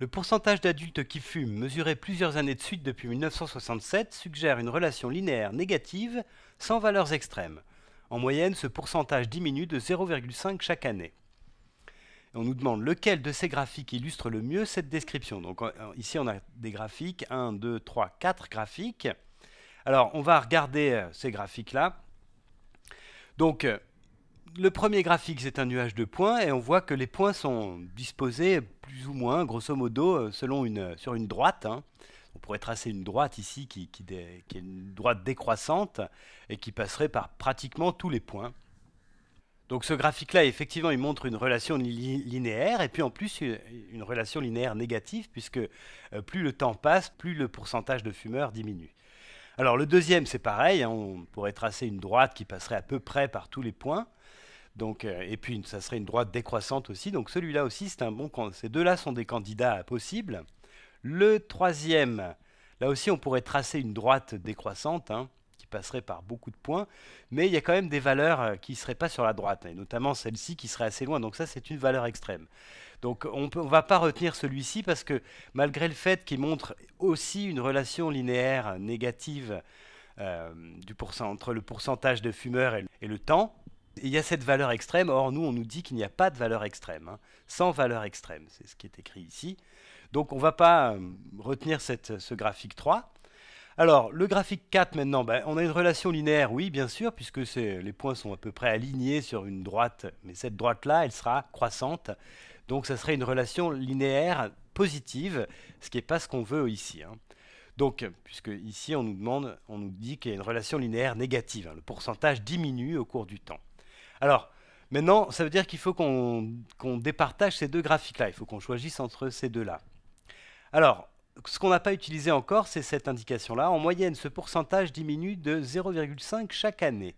Le pourcentage d'adultes qui fument, mesuré plusieurs années de suite depuis 1967, suggère une relation linéaire négative, sans valeurs extrêmes. En moyenne, ce pourcentage diminue de 0,5 chaque année. on nous demande lequel de ces graphiques illustre le mieux cette description. Donc ici, on a des graphiques, 1, 2, 3, 4 graphiques. Alors, on va regarder euh, ces graphiques-là. Donc, euh, le premier graphique, c'est un nuage de points, et on voit que les points sont disposés plus ou moins, grosso modo, euh, selon une, euh, sur une droite. Hein. On pourrait tracer une droite ici qui, est une droite décroissante et qui passerait par pratiquement tous les points. Donc ce graphique-là, effectivement, il montre une relation linéaire, et puis en plus euh, une relation linéaire négative, puisque plus le temps passe, plus le pourcentage de fumeurs diminue. Alors le deuxième, c'est pareil, hein, on pourrait tracer une droite qui passerait à peu près par tous les points. Donc, euh, et puis ça serait une droite décroissante aussi. Donc celui-là aussi, c'est un bon. Ces deux-là sont des candidats possibles. Le troisième, là aussi, on pourrait tracer une droite décroissante. Hein passerait par beaucoup de points, mais il y a quand même des valeurs euh, qui ne seraient pas sur la droite, et notamment celle-ci qui serait assez loin, donc ça c'est une valeur extrême. Donc on ne va pas retenir celui-ci parce que malgré le fait qu'il montre aussi une relation linéaire négative euh, du pourcent, entre le pourcentage de fumeurs et, le temps, il y a cette valeur extrême. Or, nous, on nous dit qu'il n'y a pas de valeur extrême. Hein. Sans valeur extrême, c'est ce qui est écrit ici. Donc, on ne va pas euh, retenir cette, ce graphique 3. Alors, le graphique 4 maintenant, ben, on a une relation linéaire, oui, bien sûr, puisque les points sont à peu près alignés sur une droite, mais cette droite-là, elle sera croissante. Donc, ça serait une relation linéaire positive, ce qui n'est pas ce qu'on veut ici. Hein. Donc, puisque ici, on nous demande, on nous dit qu'il y a une relation linéaire négative. Hein. le pourcentage diminue au cours du temps. Alors, maintenant, ça veut dire qu'il faut qu'on départage ces deux graphiques-là. Il faut qu'on choisisse entre ces deux-là. Alors, ce qu'on n'a pas utilisé encore, c'est cette indication-là. En moyenne, ce pourcentage diminue de 0,5 chaque année.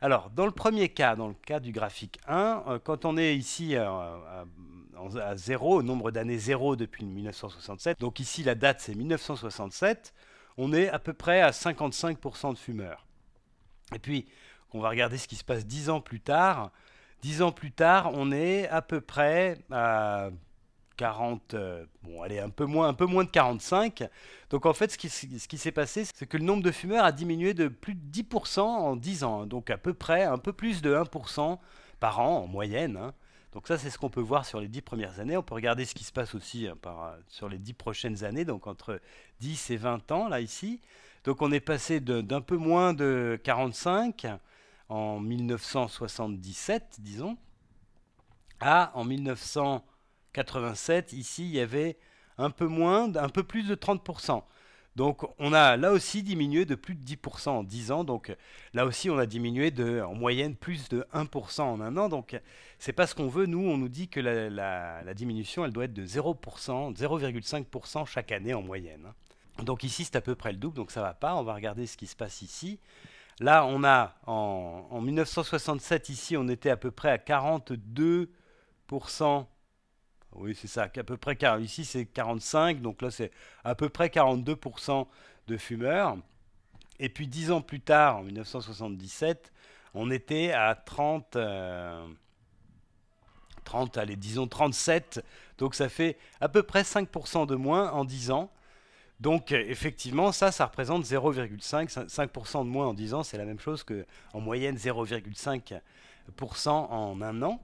Alors, dans le premier cas, dans le cas du graphique 1, euh, quand on est ici euh, euh, à, 0, au nombre d'années 0 depuis 1967, donc ici la date c'est 1967, on est à peu près à 55% de fumeurs. Et puis, on va regarder ce qui se passe 10 ans plus tard. 10 ans plus tard, on est à peu près à... 40, euh, bon allez, un peu, moins, un peu moins de 45. Donc en fait, ce qui, ce qui s'est passé, c'est que le nombre de fumeurs a diminué de plus de 10% en 10 ans, hein. donc à peu près un peu plus de 1% par an en moyenne. Hein. Donc ça, c'est ce qu'on peut voir sur les 10 premières années. On peut regarder ce qui se passe aussi hein, par, euh, sur les 10 prochaines années, donc entre 10 et 20 ans, là, ici. Donc on est passé d'un peu moins de 45 en 1977, disons, à en 1900 87, ici, il y avait un peu moins, un peu plus de 30%. Donc on a là aussi diminué de plus de 10% en 10 ans. Donc là aussi on a diminué de, en moyenne plus de 1% en un an. Donc c'est pas ce qu'on veut. Nous on nous dit que la, diminution elle doit être de 0%, 0,5% chaque année en moyenne. Hein. Donc ici c'est à peu près le double. Donc ça va pas. On va regarder ce qui se passe ici. Là on a en, en 1967 ici on était à peu près à 42% oui, c'est ça, à peu près, ici c'est 45, donc là c'est à peu près 42% de fumeurs. Et puis 10 ans plus tard, en 1977, on était à 30, 30 euh, allez, disons 37, donc ça fait à peu près 5% de moins en 10 ans. Donc effectivement, ça, ça représente 0,5, 5% de moins en 10 ans, c'est la même chose que en moyenne 0,5% en un an.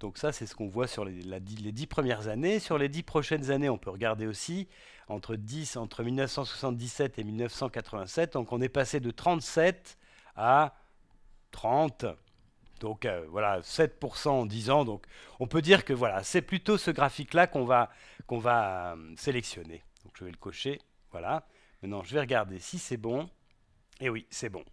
Donc ça, c'est ce qu'on voit sur les, les, dix premières années. Sur les dix prochaines années, on peut regarder aussi entre, 10, entre 1977 et 1987. Donc on est passé de 37 à 30. Donc euh, voilà, 7% en 10 ans. Donc on peut dire que voilà, c'est plutôt ce graphique-là qu'on va, qu'on va euh, sélectionner. Donc je vais le cocher. Voilà. Maintenant, je vais regarder si c'est bon. Et eh oui, c'est bon.